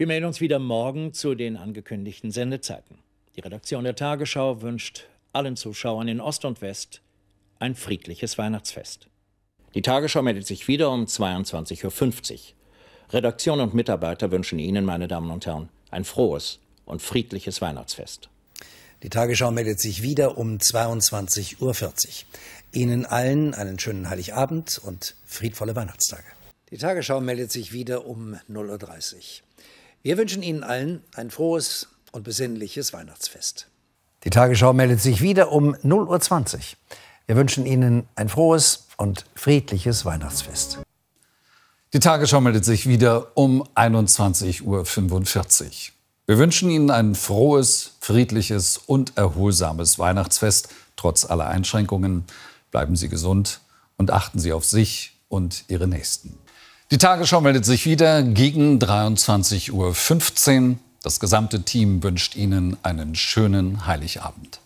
Wir melden uns wieder morgen zu den angekündigten Sendezeiten. Die Redaktion der Tagesschau wünscht allen Zuschauern in Ost und West ein friedliches Weihnachtsfest. Die Tagesschau meldet sich wieder um 22.50 Uhr. Redaktion und Mitarbeiter wünschen Ihnen, meine Damen und Herren, ein frohes und friedliches Weihnachtsfest. Die Tagesschau meldet sich wieder um 22.40 Uhr. Ihnen allen einen schönen Heiligabend und friedvolle Weihnachtstage. Die Tagesschau meldet sich wieder um 0.30 Uhr. Wir wünschen Ihnen allen ein frohes und besinnliches Weihnachtsfest. Die Tagesschau meldet sich wieder um 0.20 Uhr. Wir wünschen Ihnen ein frohes und friedliches Weihnachtsfest. Die Tagesschau meldet sich wieder um 21.45 Uhr. Wir wünschen Ihnen ein frohes, friedliches und erholsames Weihnachtsfest, trotz aller Einschränkungen. Bleiben Sie gesund und achten Sie auf sich und Ihre Nächsten. Die Tagesschau meldet sich wieder gegen 23.15 Uhr. Das gesamte Team wünscht Ihnen einen schönen Heiligabend.